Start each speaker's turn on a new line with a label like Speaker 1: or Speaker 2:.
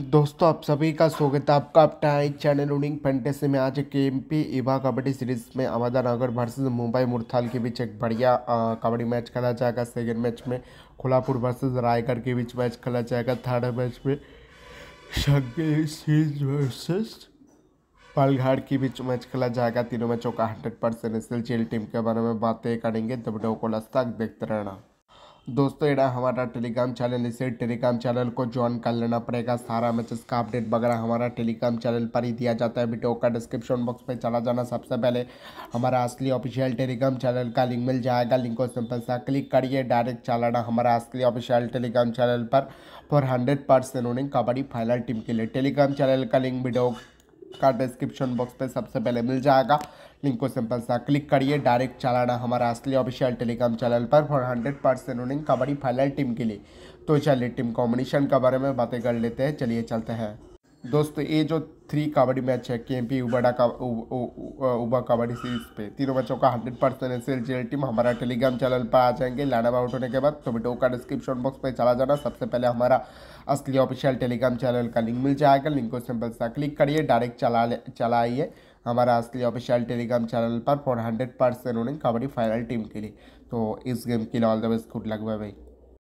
Speaker 1: दोस्तों आप सभी का स्वागत है आपका अपना एक चैनल रूनिंग फैंटेसी में आज के एम पी इवा कबड्डी सीरीज में अहमदानगर नगर वर्सेज मुंबई मुरथाल के बीच एक बढ़िया कबड्डी मैच खेला जाएगा सेकेंड मैच में खुलापुर वर्सेज रायगढ़ के बीच मैच खेला जाएगा थर्ड मैच में सीज वर्सेज पालघाट के बीच मैच खेला जाएगा तीनों मैचों का हंड्रेड परसेंट एस टीम के बारे में बातें करेंगे तब वीडियो को लस्ता देखते रहना दोस्तों यहाँ हमारा टेलीग्राम चैनल इसे टेलीग्राम चैनल को ज्वाइन कर लेना पड़ेगा सारा मैचेस का अपडेट वगैरह हमारा टेलीग्राम चैनल पर ही दिया जाता है वीडियो का डिस्क्रिप्शन बॉक्स में चला जाना सबसे पहले हमारा असली ऑफिशियल टेलीग्राम चैनल का लिंक मिल जाएगा लिंक को सिंपल सा क्लिक करिए डायरेक्ट चलाना हमारा असली ऑफिशियल टेलीग्राम चैनल पर फॉर हंड्रेड परसेंट उन्हें कबड्डी फाइनल टीम के लिए टेलीग्राम चैनल का लिंक वीडियो का डिस्क्रिप्शन बॉक्स पे सबसे पहले मिल जाएगा लिंक को सिंपल सा क्लिक करिए डायरेक्ट चलाना हमारा असली ऑफिशियल टेलीग्राम चैनल पर for hundred percent running kabaddi final team के लिए तो चलिए टीम कॉम्बिनेशन के बारे में बातें कर लेते हैं चलिए चलते हैं दोस्तों ये जो थ्री कबड्डी मैच है के एम पी उबड़ा का उबा कबड्डी सीरीज पे तीनों बच्चों का hundred percent S L team हमारा टेलीग्राम चैनल पर आ जाएंगे लाइन आउट होने के बाद तो वीडियो का डिस्क्रिप्शन बॉक्स पे चला जाना सबसे पहले हमारा असली ऑफिशियल टेलीग्राम चैनल का लिंक मिल जाएगा लिंक को सिंपल सा क्लिक करिए डायरेक्ट चला चलाइए हमारा असली ऑफिशियल टेलीग्राम चैनल पर फोर हंड्रेड परसेंट उन्हें कबड्डी फाइनल टीम के लिए तो इस गेम के लिए all the best good luck भाई